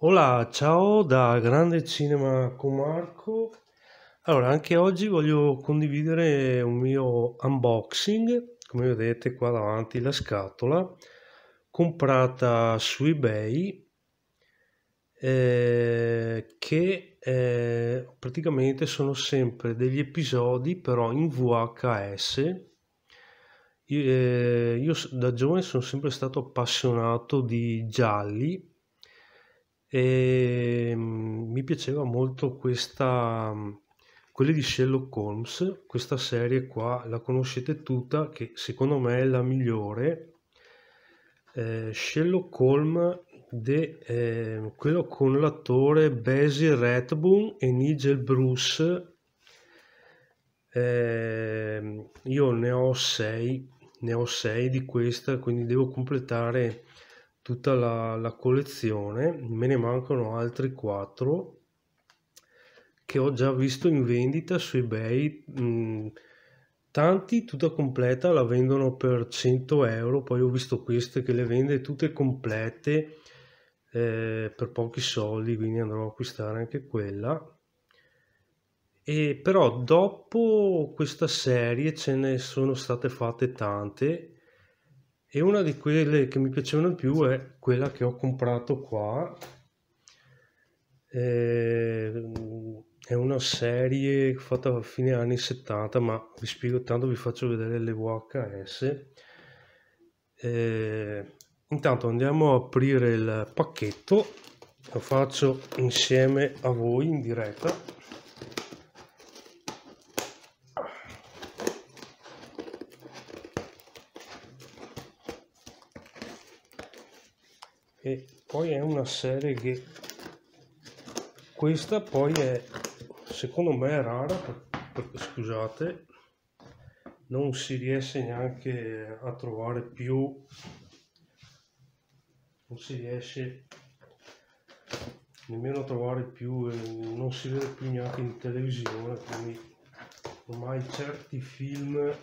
Hola, ciao da Grande Cinema con Marco. Allora, anche oggi voglio condividere un mio unboxing, come vedete qua davanti la scatola, comprata su eBay, eh, che eh, praticamente sono sempre degli episodi però in VHS. Io, eh, io da giovane sono sempre stato appassionato di gialli e mm, mi piaceva molto questa mm, quella di Sherlock Holmes questa serie qua la conoscete tutta che secondo me è la migliore eh, Sherlock Holmes de, eh, quello con l'attore Basil Rathbone e Nigel Bruce eh, io ne ho 6 ne ho 6 di questa quindi devo completare tutta la, la collezione, me ne mancano altri 4 che ho già visto in vendita su eBay. Mm, tanti tutta completa la vendono per 100 euro, poi ho visto queste che le vende tutte complete eh, per pochi soldi, quindi andrò a acquistare anche quella. E però dopo questa serie ce ne sono state fatte tante e una di quelle che mi piacevano di più è quella che ho comprato qua eh, è una serie fatta a fine anni 70 ma vi spiego tanto vi faccio vedere le VHS e, eh, intanto andiamo a aprire il pacchetto lo faccio insieme a voi in diretta e poi è una serie che questa poi è secondo me è rara perché scusate non si riesce neanche a trovare più non si riesce nemmeno a trovare più eh, non si vede più neanche in televisione quindi ormai certi film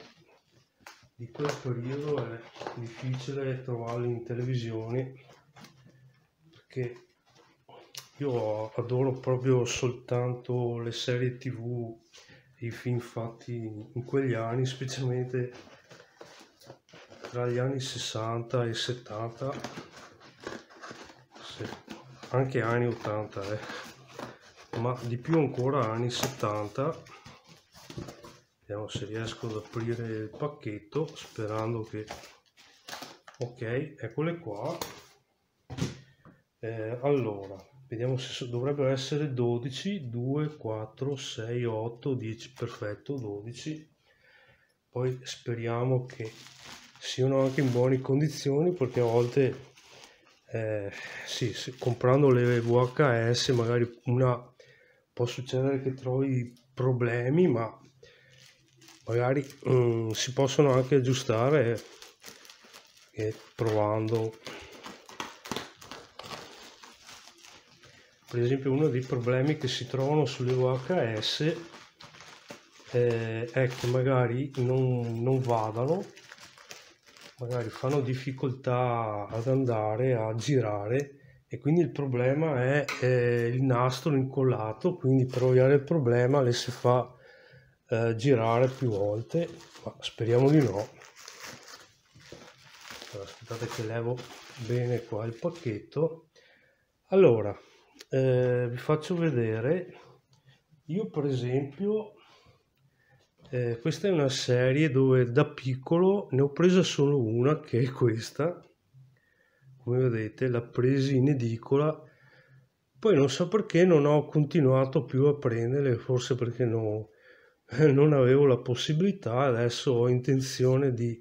di quel periodo è difficile trovarli in televisione che io adoro proprio soltanto le serie tv i film fatti in quegli anni specialmente tra gli anni 60 e 70 anche anni 80 eh. ma di più ancora anni 70 vediamo se riesco ad aprire il pacchetto sperando che ok eccole qua eh, allora vediamo se dovrebbero essere 12 2 4 6 8 10 perfetto 12 poi speriamo che siano anche in buone condizioni perché a volte eh, sì, se, comprando le VHS magari una può succedere che trovi problemi ma magari mm, si possono anche aggiustare eh, provando per esempio uno dei problemi che si trovano sulle VHS eh, è che magari non, non vadano magari fanno difficoltà ad andare a girare e quindi il problema è eh, il nastro incollato quindi per ovviare il problema le si fa eh, girare più volte ma speriamo di no aspettate che levo bene qua il pacchetto allora eh, vi faccio vedere io per esempio eh, questa è una serie dove da piccolo ne ho presa solo una che è questa come vedete l'ha presa in edicola poi non so perché non ho continuato più a prenderle forse perché no, non avevo la possibilità adesso ho intenzione di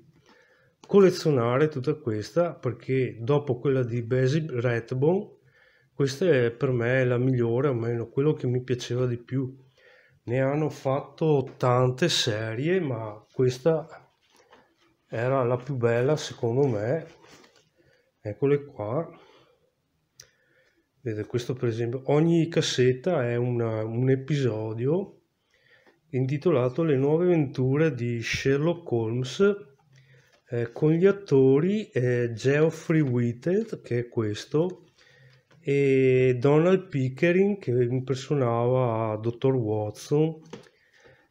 collezionare tutta questa perché dopo quella di Basic Redbone questa è per me la migliore, o almeno quello che mi piaceva di più. Ne hanno fatto tante serie, ma questa era la più bella secondo me. Eccole qua. Vedete, questo per esempio, ogni cassetta è una, un episodio intitolato Le nuove avventure di Sherlock Holmes eh, con gli attori eh, Geoffrey Whitted, che è questo, e Donald Pickering che impersonava Dottor Watson.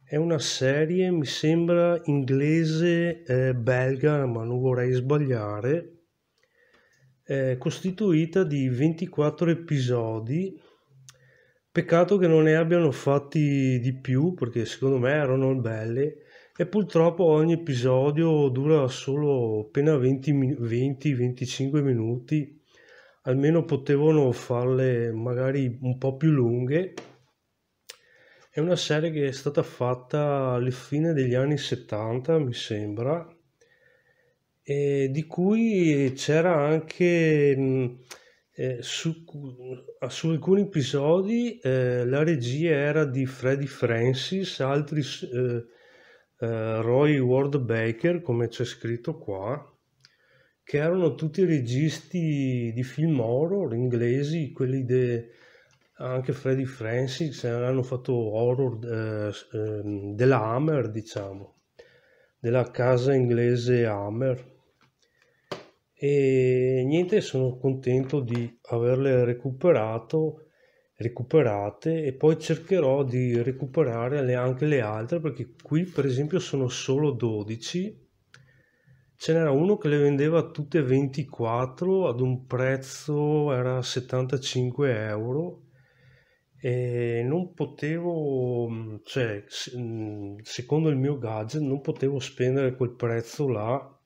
È una serie, mi sembra, inglese, eh, belga, ma non vorrei sbagliare, eh, costituita di 24 episodi. Peccato che non ne abbiano fatti di più perché secondo me erano belle e purtroppo ogni episodio dura solo appena 20-25 minuti almeno potevano farle magari un po' più lunghe. È una serie che è stata fatta alla fine degli anni 70, mi sembra, e di cui c'era anche mm, eh, su, su, alcuni episodi eh, la regia era di Freddy Francis, altri eh, eh, Roy Ward Baker, come c'è scritto qua che erano tutti registi di film horror inglesi, quelli de, anche Freddy Francis, hanno fatto horror eh, ehm, della Hammer, diciamo, della casa inglese Hammer. E niente, sono contento di averle recuperato recuperate e poi cercherò di recuperare anche le altre perché qui per esempio sono solo 12 ce n'era uno che le vendeva tutte 24 ad un prezzo era 75 euro e non potevo mm, cioè mm, secondo il mio gadget non potevo spendere quel prezzo là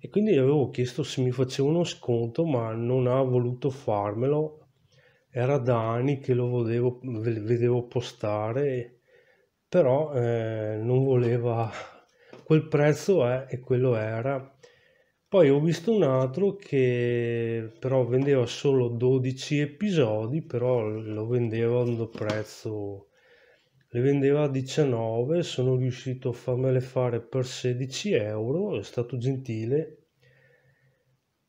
e quindi gli avevo chiesto se mi faceva uno sconto ma non ha voluto farmelo era da anni che lo vedevo, vedevo postare però eh, non voleva quel prezzo è e quello era. Poi ho visto un altro che però vendeva solo 12 episodi, però lo vendeva a un prezzo, le vendeva a 19, sono riuscito a farmele fare per 16 euro, è stato gentile.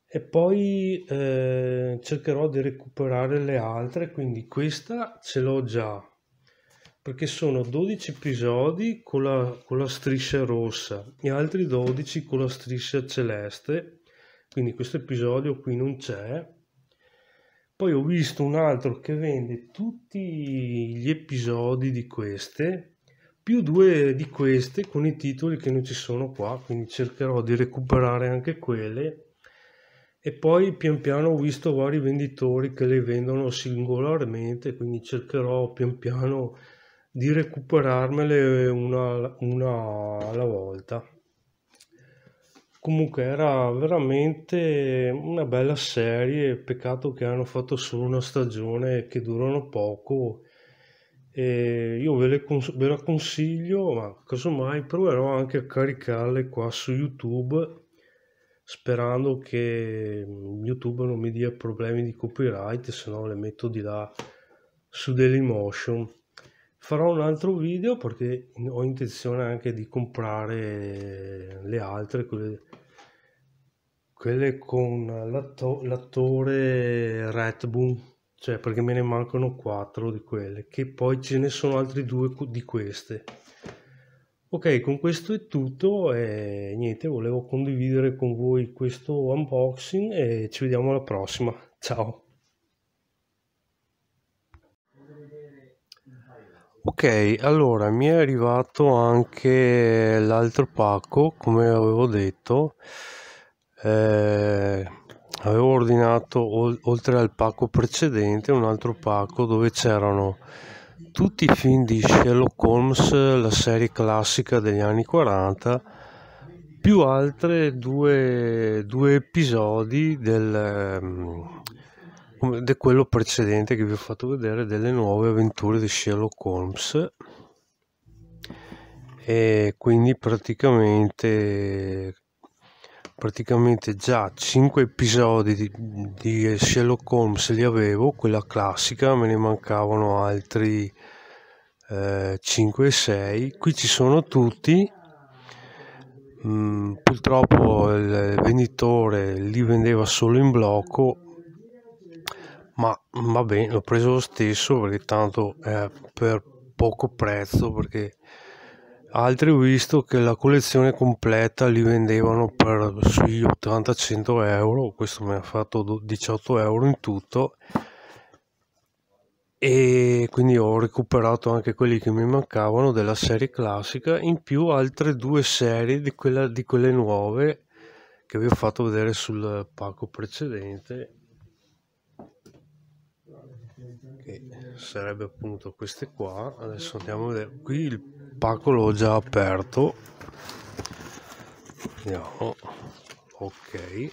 E poi eh, cercherò di recuperare le altre, quindi questa ce l'ho già, perché sono 12 episodi con la, con la striscia rossa e altri 12 con la striscia celeste quindi questo episodio qui non c'è poi ho visto un altro che vende tutti gli episodi di queste più due di queste con i titoli che non ci sono qua quindi cercherò di recuperare anche quelle e poi pian piano ho visto vari venditori che le vendono singolarmente quindi cercherò pian piano di recuperarmele una, una alla volta comunque era veramente una bella serie peccato che hanno fatto solo una stagione che durano poco e io ve, cons- ve, la consiglio ma casomai proverò anche a caricarle qua su youtube sperando che youtube non mi dia problemi di copyright se no le metto di là su Dailymotion farò un altro video perché ho intenzione anche di comprare le altre quelle, quelle con l'attore Redboom cioè perché me ne mancano 4 di quelle che poi ce ne sono altri due di queste ok con questo è tutto e niente volevo condividere con voi questo unboxing e ci vediamo alla prossima ciao ok allora mi è arrivato anche l'altro pacco come avevo detto eh, avevo ordinato oltre al pacco precedente un altro pacco dove c'erano tutti i film di Sherlock Holmes la serie classica degli anni 40 più altri due, due episodi del, ehm, di quello precedente che vi ho fatto vedere delle nuove avventure di Sherlock Holmes e quindi praticamente praticamente già 5 episodi di, di Sherlock Holmes li avevo quella classica me ne mancavano altri eh, 5 e 6 qui ci sono tutti Mm, purtroppo il venditore li vendeva solo in blocco ma mm, va bene, l'ho preso lo stesso perché tanto è per poco prezzo perché altri ho visto che la collezione completa li vendevano per sui 80-100 euro questo mi ha fatto 18 euro in tutto e quindi ho recuperato anche quelli che mi mancavano della serie classica in più altre due serie di, quella, di quelle nuove che vi ho fatto vedere sul pacco precedente sarebbe appunto queste qua adesso andiamo a vedere qui il pacco l'ho già aperto vediamo ok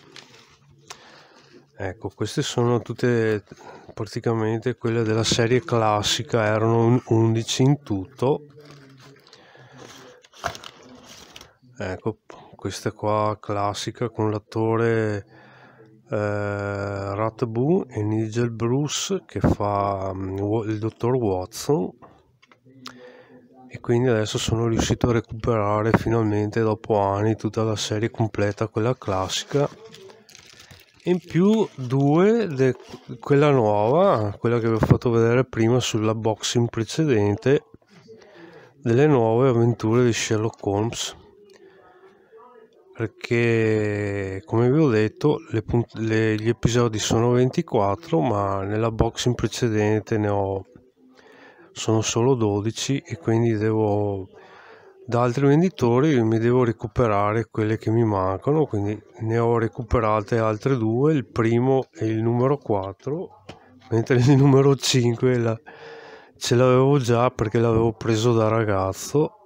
ecco queste sono tutte praticamente quelle della serie classica erano 11 in tutto ecco questa qua classica con l'attore eh, Ratbu e Nigel Bruce che fa um, il dottor Watson e quindi adesso sono riuscito a recuperare finalmente dopo anni tutta la serie completa quella classica in più due de quella nuova quella che vi ho fatto vedere prima sulla boxing precedente delle nuove avventure di Sherlock Holmes perché come vi ho detto punt- le- gli episodi sono 24 ma nella box in precedente ne ho sono solo 12 e quindi devo da altri venditori mi devo recuperare quelle che mi mancano quindi ne ho recuperate altre due il primo è il numero 4 mentre il numero 5 la- ce l'avevo già perché l'avevo preso da ragazzo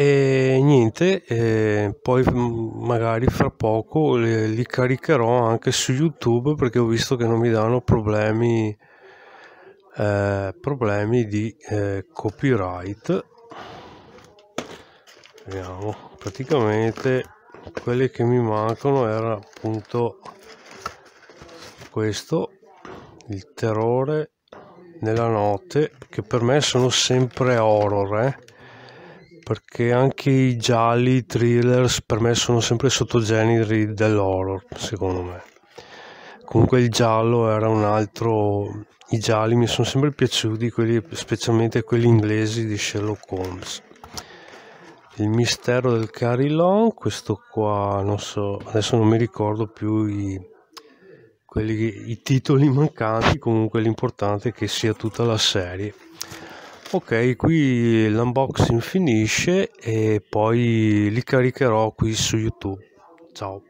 e niente eh, poi mm, magari fra poco li, li caricherò anche su youtube perché ho visto che non mi danno problemi eh, problemi di eh, copyright vediamo praticamente quelli che mi mancano era appunto questo il terrore nella notte che per me sono sempre horror eh perché anche i gialli, i thrillers per me sono sempre sottogeneri dell'horror, secondo me. Comunque il giallo era un altro... I gialli mi sono sempre piaciuti, quelli, specialmente quelli inglesi di Sherlock Holmes. Il mistero del Carry Carillon, questo qua, non so, adesso non mi ricordo più i, quelli, i titoli mancanti, comunque l'importante è che sia tutta la serie ok qui l'unboxing finisce e poi li caricherò qui su youtube ciao